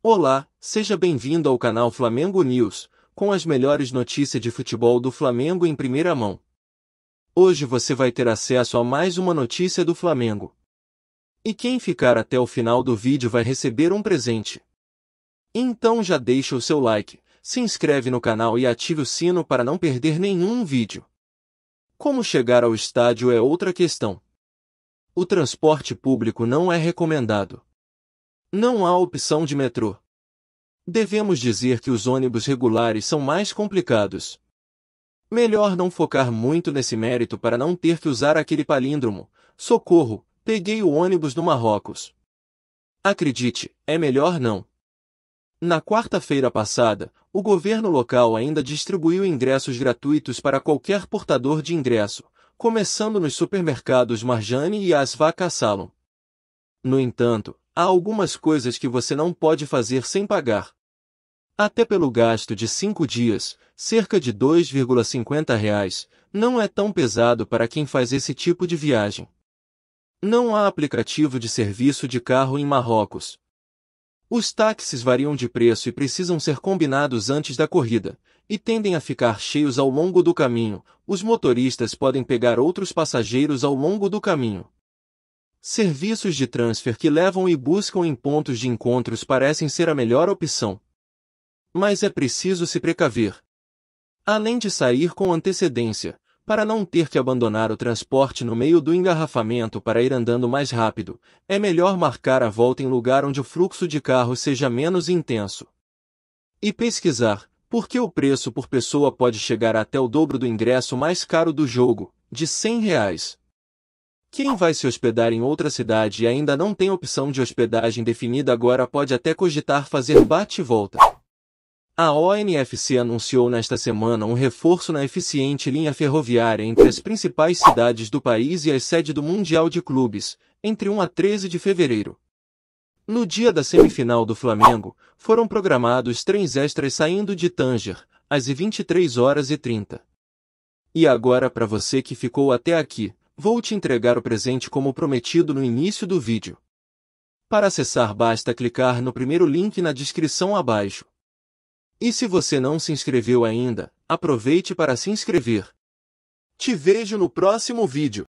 Olá, seja bem-vindo ao canal Flamengo News, com as melhores notícias de futebol do Flamengo em primeira mão. Hoje você vai ter acesso a mais uma notícia do Flamengo. E quem ficar até o final do vídeo vai receber um presente. Então já deixa o seu like, se inscreve no canal e ative o sino para não perder nenhum vídeo. Como chegar ao estádio é outra questão. O transporte público não é recomendado. Não há opção de metrô. Devemos dizer que os ônibus regulares são mais complicados. Melhor não focar muito nesse mérito para não ter que usar aquele palíndromo. Socorro, peguei o ônibus no Marrocos. Acredite, é melhor não. Na quarta-feira passada, o governo local ainda distribuiu ingressos gratuitos para qualquer portador de ingresso, começando nos supermercados Marjane e Asva Kassalon. No entanto, há algumas coisas que você não pode fazer sem pagar. Até pelo gasto de cinco dias, cerca de R$ 2,50, não é tão pesado para quem faz esse tipo de viagem. Não há aplicativo de serviço de carro em Marrocos. Os táxis variam de preço e precisam ser combinados antes da corrida, e tendem a ficar cheios ao longo do caminho. Os motoristas podem pegar outros passageiros ao longo do caminho. Serviços de transfer que levam e buscam em pontos de encontros parecem ser a melhor opção. Mas é preciso se precaver. Além de sair com antecedência, para não ter que abandonar o transporte no meio do engarrafamento para ir andando mais rápido, é melhor marcar a volta em lugar onde o fluxo de carros seja menos intenso. E pesquisar, porque o preço por pessoa pode chegar até o dobro do ingresso mais caro do jogo, de R$ 100. Reais. Quem vai se hospedar em outra cidade e ainda não tem opção de hospedagem definida agora pode até cogitar fazer bate volta. A ONFC anunciou nesta semana um reforço na eficiente linha ferroviária entre as principais cidades do país e a sede do Mundial de Clubes, entre 1 a 13 de fevereiro. No dia da semifinal do Flamengo, foram programados trens extras saindo de Tanger, às 23 horas e 30. E agora para você que ficou até aqui, Vou te entregar o presente como prometido no início do vídeo. Para acessar basta clicar no primeiro link na descrição abaixo. E se você não se inscreveu ainda, aproveite para se inscrever. Te vejo no próximo vídeo.